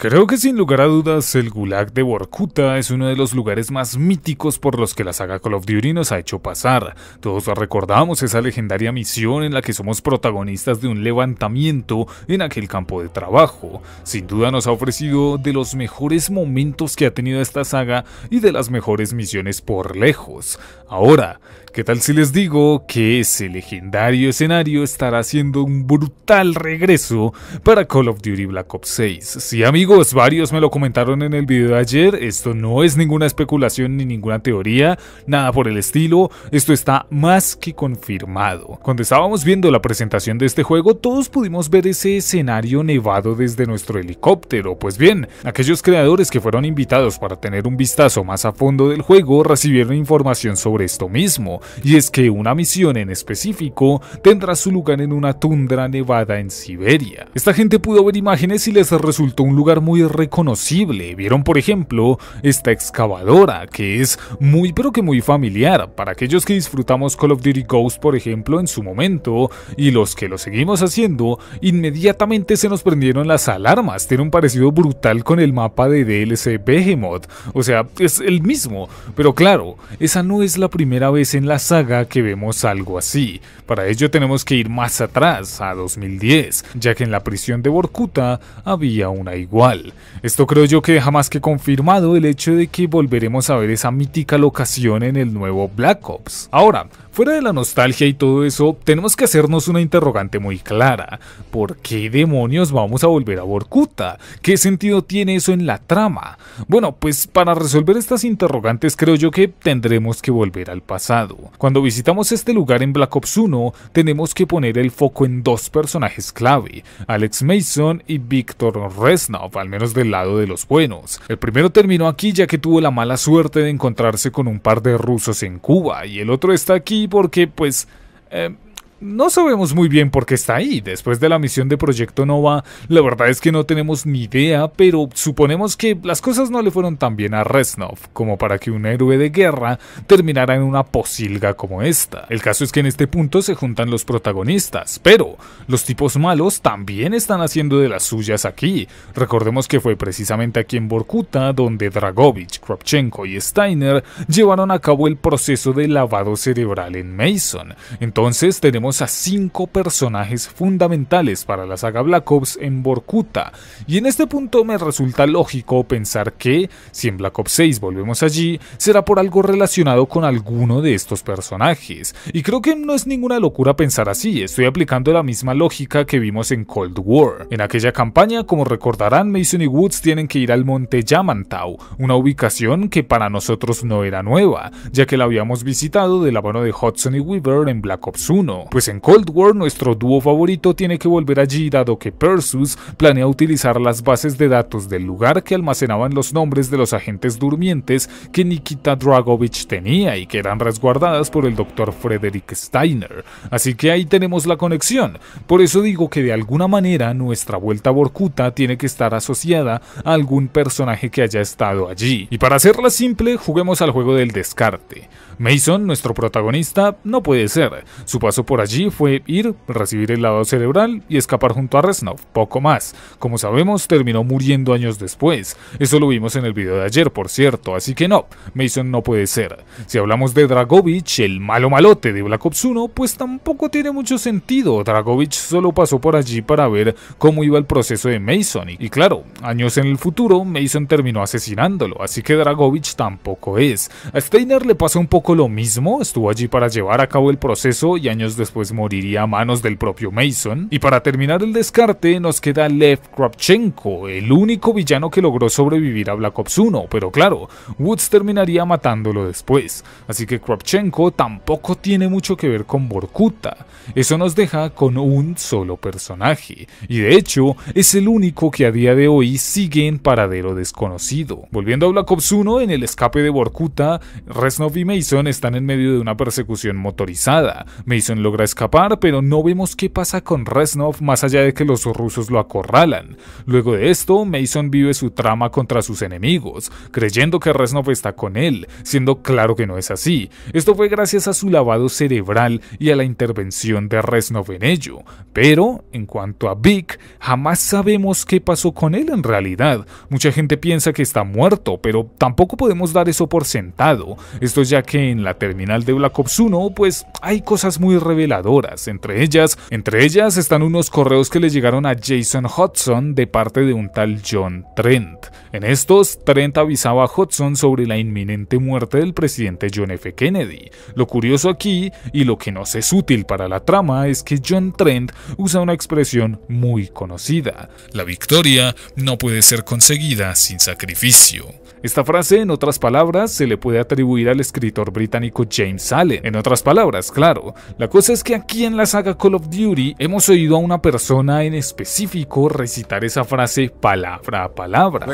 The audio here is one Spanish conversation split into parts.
Creo que sin lugar a dudas el Gulag de Borkuta es uno de los lugares más míticos por los que la saga Call of Duty nos ha hecho pasar. Todos recordamos esa legendaria misión en la que somos protagonistas de un levantamiento en aquel campo de trabajo. Sin duda nos ha ofrecido de los mejores momentos que ha tenido esta saga y de las mejores misiones por lejos. Ahora, ¿Qué tal si les digo que ese legendario escenario estará haciendo un brutal regreso para Call of Duty Black Ops 6? Sí amigos, varios me lo comentaron en el video de ayer, esto no es ninguna especulación ni ninguna teoría, nada por el estilo, esto está más que confirmado. Cuando estábamos viendo la presentación de este juego, todos pudimos ver ese escenario nevado desde nuestro helicóptero, pues bien, aquellos creadores que fueron invitados para tener un vistazo más a fondo del juego recibieron información sobre esto mismo, y es que una misión en específico tendrá su lugar en una tundra nevada en Siberia. Esta gente pudo ver imágenes y les resultó un lugar muy reconocible, vieron por ejemplo esta excavadora que es muy pero que muy familiar para aquellos que disfrutamos Call of Duty Ghost por ejemplo en su momento y los que lo seguimos haciendo inmediatamente se nos prendieron las alarmas, tiene un parecido brutal con el mapa de DLC Behemoth, o sea es el mismo, pero claro, esa no es la primera vez en la saga que vemos algo así. Para ello tenemos que ir más atrás, a 2010, ya que en la prisión de Borcuta había una igual. Esto creo yo que deja más que confirmado el hecho de que volveremos a ver esa mítica locación en el nuevo Black Ops. Ahora, fuera de la nostalgia y todo eso, tenemos que hacernos una interrogante muy clara. ¿Por qué demonios vamos a volver a Borcuta? ¿Qué sentido tiene eso en la trama? Bueno, pues para resolver estas interrogantes creo yo que tendremos que volver al pasado. Cuando visitamos este lugar en Black Ops 1, tenemos que poner el foco en dos personajes clave, Alex Mason y Víctor Reznov, al menos del lado de los buenos. El primero terminó aquí ya que tuvo la mala suerte de encontrarse con un par de rusos en Cuba, y el otro está aquí porque pues... Eh, no sabemos muy bien por qué está ahí. Después de la misión de Proyecto Nova, la verdad es que no tenemos ni idea, pero suponemos que las cosas no le fueron tan bien a Reznov como para que un héroe de guerra terminara en una posilga como esta. El caso es que en este punto se juntan los protagonistas, pero los tipos malos también están haciendo de las suyas aquí. Recordemos que fue precisamente aquí en Borkuta donde Dragovich, Kropchenko y Steiner llevaron a cabo el proceso de lavado cerebral en Mason. Entonces tenemos a cinco personajes fundamentales para la saga Black Ops en Borkuta, y en este punto me resulta lógico pensar que, si en Black Ops 6 volvemos allí, será por algo relacionado con alguno de estos personajes, y creo que no es ninguna locura pensar así, estoy aplicando la misma lógica que vimos en Cold War. En aquella campaña, como recordarán, Mason y Woods tienen que ir al monte Yamantau, una ubicación que para nosotros no era nueva, ya que la habíamos visitado de la mano de Hudson y Weaver en Black Ops 1 pues en Cold War nuestro dúo favorito tiene que volver allí dado que Persus planea utilizar las bases de datos del lugar que almacenaban los nombres de los agentes durmientes que Nikita Dragovich tenía y que eran resguardadas por el doctor Frederick Steiner. Así que ahí tenemos la conexión. Por eso digo que de alguna manera nuestra vuelta a Borkuta tiene que estar asociada a algún personaje que haya estado allí. Y para hacerla simple, juguemos al juego del descarte. Mason, nuestro protagonista, no puede ser. Su paso por allí fue ir, recibir el lado cerebral y escapar junto a Resnov. poco más. Como sabemos, terminó muriendo años después. Eso lo vimos en el video de ayer, por cierto, así que no, Mason no puede ser. Si hablamos de Dragovich, el malo malote de Black Ops 1, pues tampoco tiene mucho sentido. Dragovich solo pasó por allí para ver cómo iba el proceso de Mason. Y claro, años en el futuro, Mason terminó asesinándolo, así que Dragovich tampoco es. A Steiner le pasa un poco lo mismo, estuvo allí para llevar a cabo el proceso y años después moriría a manos del propio Mason. Y para terminar el descarte nos queda Lev Kravchenko, el único villano que logró sobrevivir a Black Ops 1, pero claro, Woods terminaría matándolo después, así que Kravchenko tampoco tiene mucho que ver con Borkuta. Eso nos deja con un solo personaje, y de hecho es el único que a día de hoy sigue en paradero desconocido. Volviendo a Black Ops 1, en el escape de Borkuta, Reznov y Mason están en medio de una persecución motorizada. Mason logra escapar, pero no vemos qué pasa con Reznov más allá de que los rusos lo acorralan. Luego de esto, Mason vive su trama contra sus enemigos, creyendo que Reznov está con él, siendo claro que no es así. Esto fue gracias a su lavado cerebral y a la intervención de Reznov en ello. Pero, en cuanto a Vic, jamás sabemos qué pasó con él en realidad. Mucha gente piensa que está muerto, pero tampoco podemos dar eso por sentado. Esto es ya que en la terminal de Black Ops 1, pues hay cosas muy reveladoras. Entre ellas, entre ellas están unos correos que le llegaron a Jason Hudson de parte de un tal John Trent. En estos, Trent avisaba a Hudson sobre la inminente muerte del presidente John F. Kennedy. Lo curioso aquí, y lo que nos es útil para la trama, es que John Trent usa una expresión muy conocida. La victoria no puede ser conseguida sin sacrificio. Esta frase, en otras palabras, se le puede atribuir al escritor británico James Allen. En otras palabras, claro, la cosa es que aquí en la saga Call of Duty hemos oído a una persona en específico recitar esa frase palabra a palabra.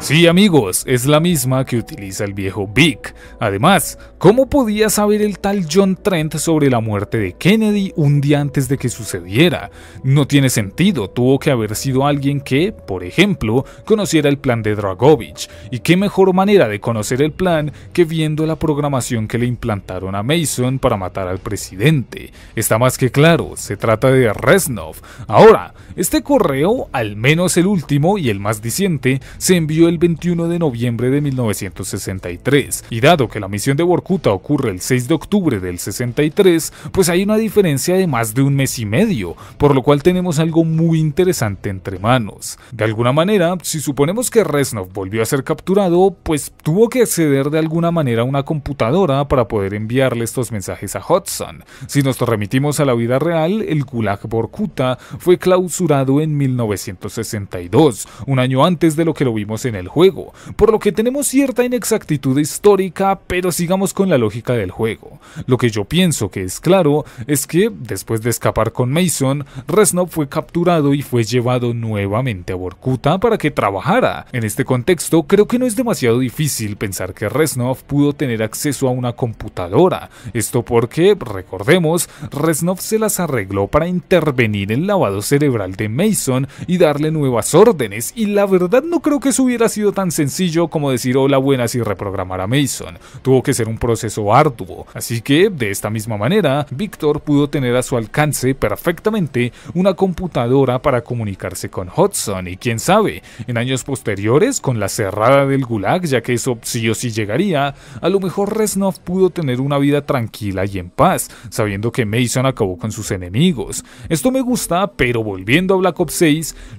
Sí, amigos, es la misma que utiliza el viejo Vic. Además, ¿cómo podía saber el tal John Trent sobre la muerte de Kennedy un día antes de que sucediera? No tiene sentido, tuvo que haber sido alguien que, por ejemplo, conociera el plan de Dragovich. Y qué mejor manera de conocer el plan que viendo la programación que le implantaron a Mason para matar al presidente. Está más que claro, se trata de Reznov. Ahora, este correo al menos el último y el más diciente, se envió el 21 de noviembre de 1963, y dado que la misión de Borcuta ocurre el 6 de octubre del 63, pues hay una diferencia de más de un mes y medio, por lo cual tenemos algo muy interesante entre manos. De alguna manera, si suponemos que Reznov volvió a ser capturado, pues tuvo que acceder de alguna manera a una computadora para poder enviarle estos mensajes a Hudson. Si nos remitimos a la vida real, el Gulag Borkuta fue clausurado en 1962, un año antes de lo que lo vimos en el juego, por lo que tenemos cierta inexactitud histórica, pero sigamos con la lógica del juego. Lo que yo pienso que es claro es que, después de escapar con Mason, Reznov fue capturado y fue llevado nuevamente a Borkuta para que trabajara. En este contexto, creo que no es demasiado difícil pensar que Reznov pudo tener acceso a una computadora. Esto porque, recordemos, Reznov se las arregló para intervenir el lavado cerebral de Mason y darle nuevas órdenes, y la verdad no creo que eso hubiera sido tan sencillo como decir hola buenas y reprogramar a Mason, tuvo que ser un proceso arduo, así que de esta misma manera, Victor pudo tener a su alcance perfectamente una computadora para comunicarse con Hudson y quién sabe, en años posteriores con la cerrada del Gulag, ya que eso sí o sí llegaría, a lo mejor Resnov pudo tener una vida tranquila y en paz, sabiendo que Mason acabó con sus enemigos. Esto me gusta, pero volviendo a Black Ops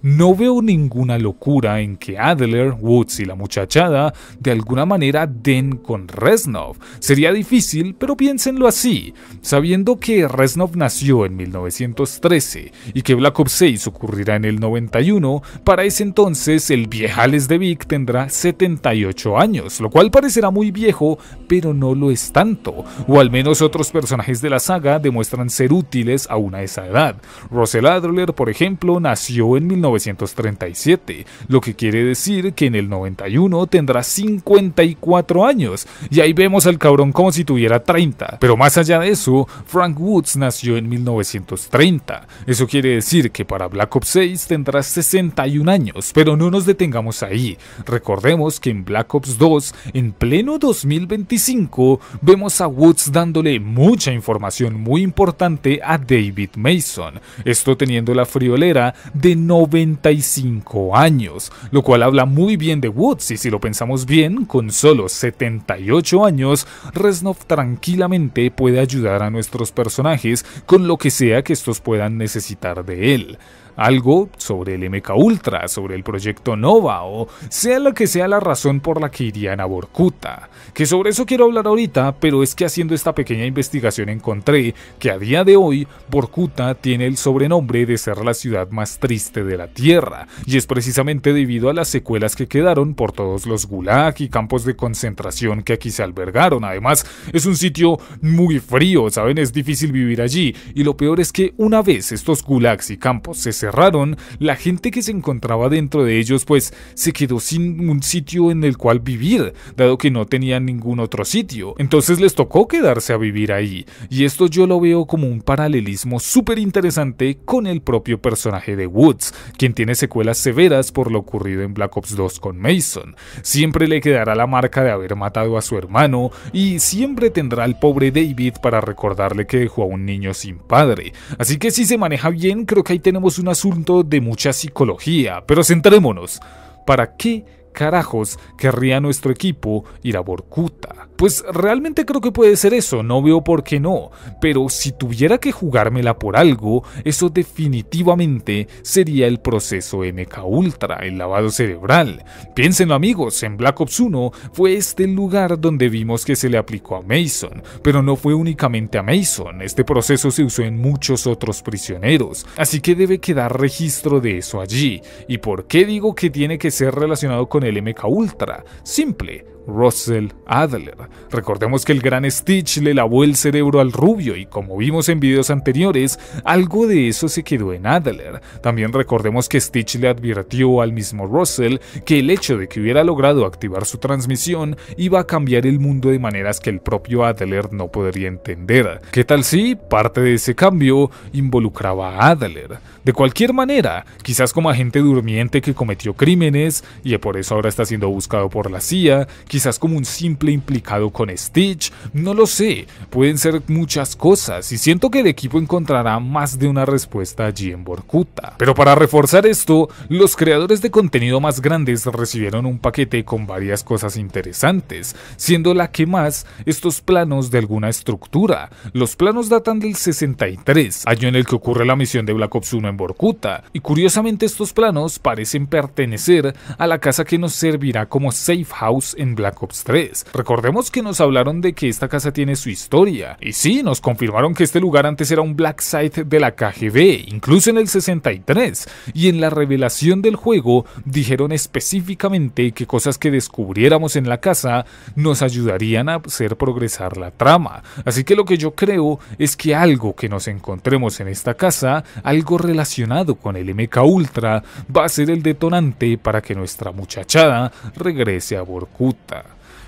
no veo ninguna locura en que Adler, Woods y la muchachada de alguna manera den con Reznov. Sería difícil, pero piénsenlo así, sabiendo que Reznov nació en 1913 y que Black Ops 6 ocurrirá en el 91, para ese entonces el viejales de Vic tendrá 78 años, lo cual parecerá muy viejo, pero no lo es tanto, o al menos otros personajes de la saga demuestran ser útiles aún a esa edad. Russell Adler, por ejemplo, nació en 1937, lo que quiere decir que en el 91 tendrá 54 años, y ahí vemos al cabrón como si tuviera 30. Pero más allá de eso, Frank Woods nació en 1930, eso quiere decir que para Black Ops 6 tendrá 61 años, pero no nos detengamos ahí, recordemos que en Black Ops 2, en pleno 2025, vemos a Woods dándole mucha información muy importante a David Mason, esto teniendo la friolera de 95 años, lo cual habla muy bien de Woods y si lo pensamos bien, con solo 78 años, Reznov tranquilamente puede ayudar a nuestros personajes con lo que sea que estos puedan necesitar de él algo sobre el MK Ultra, sobre el proyecto Nova o sea lo que sea la razón por la que irían a Borcuta. Que sobre eso quiero hablar ahorita, pero es que haciendo esta pequeña investigación encontré que a día de hoy Borcuta tiene el sobrenombre de ser la ciudad más triste de la Tierra y es precisamente debido a las secuelas que quedaron por todos los gulag y campos de concentración que aquí se albergaron. Además, es un sitio muy frío, ¿saben? Es difícil vivir allí y lo peor es que una vez estos gulags y campos se cerraron, cerraron, la gente que se encontraba dentro de ellos pues se quedó sin un sitio en el cual vivir, dado que no tenían ningún otro sitio. Entonces les tocó quedarse a vivir ahí, y esto yo lo veo como un paralelismo súper interesante con el propio personaje de Woods, quien tiene secuelas severas por lo ocurrido en Black Ops 2 con Mason. Siempre le quedará la marca de haber matado a su hermano y siempre tendrá al pobre David para recordarle que dejó a un niño sin padre. Así que si se maneja bien, creo que ahí tenemos una asunto de mucha psicología, pero centrémonos. ¿Para qué carajos querría nuestro equipo ir a Borcuta? Pues realmente creo que puede ser eso, no veo por qué no, pero si tuviera que jugármela por algo, eso definitivamente sería el proceso MK Ultra, el lavado cerebral. Piénsenlo amigos, en Black Ops 1 fue este el lugar donde vimos que se le aplicó a Mason, pero no fue únicamente a Mason, este proceso se usó en muchos otros prisioneros, así que debe quedar registro de eso allí. ¿Y por qué digo que tiene que ser relacionado con el MK Ultra? Simple, Russell Adler. Recordemos que el gran Stitch le lavó el cerebro al rubio y como vimos en videos anteriores, algo de eso se quedó en Adler. También recordemos que Stitch le advirtió al mismo Russell que el hecho de que hubiera logrado activar su transmisión iba a cambiar el mundo de maneras que el propio Adler no podría entender. ¿Qué tal si parte de ese cambio involucraba a Adler? De cualquier manera, quizás como agente durmiente que cometió crímenes y por eso ahora está siendo buscado por la CIA, quizás como un simple implicado con Stitch, no lo sé, pueden ser muchas cosas y siento que el equipo encontrará más de una respuesta allí en Borkuta Pero para reforzar esto, los creadores de contenido más grandes recibieron un paquete con varias cosas interesantes, siendo la que más estos planos de alguna estructura. Los planos datan del 63, año en el que ocurre la misión de Black Ops 1 en Borcuta, y curiosamente estos planos parecen pertenecer a la casa que nos servirá como safe house en Black Ops 3. Recordemos que nos hablaron de que esta casa tiene su historia, y sí, nos confirmaron que este lugar antes era un black site de la KGB, incluso en el 63, y en la revelación del juego dijeron específicamente que cosas que descubriéramos en la casa nos ayudarían a hacer progresar la trama. Así que lo que yo creo es que algo que nos encontremos en esta casa, algo relacionado con el MK Ultra, va a ser el detonante para que nuestra muchachada regrese a Borkut.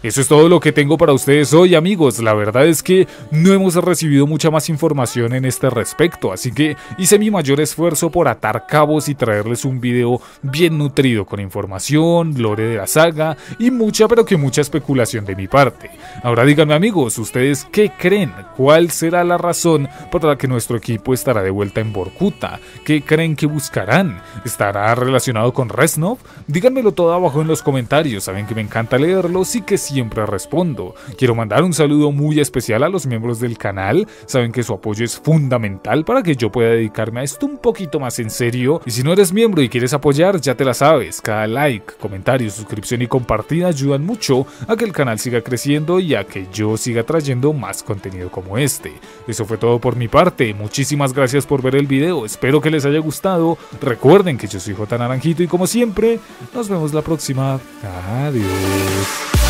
Eso es todo lo que tengo para ustedes hoy amigos, la verdad es que no hemos recibido mucha más información en este respecto, así que hice mi mayor esfuerzo por atar cabos y traerles un video bien nutrido con información, lore de la saga y mucha pero que mucha especulación de mi parte. Ahora díganme amigos, ¿ustedes qué creen? ¿Cuál será la razón por la que nuestro equipo estará de vuelta en Borkuta? ¿Qué creen que buscarán? ¿Estará relacionado con Reznov? Díganmelo todo abajo en los comentarios, saben que me encanta leerlos y que sí siempre respondo. Quiero mandar un saludo muy especial a los miembros del canal, saben que su apoyo es fundamental para que yo pueda dedicarme a esto un poquito más en serio, y si no eres miembro y quieres apoyar, ya te la sabes, cada like, comentario, suscripción y compartida ayudan mucho a que el canal siga creciendo y a que yo siga trayendo más contenido como este. Eso fue todo por mi parte, muchísimas gracias por ver el video, espero que les haya gustado, recuerden que yo soy J Naranjito y como siempre, nos vemos la próxima, adiós.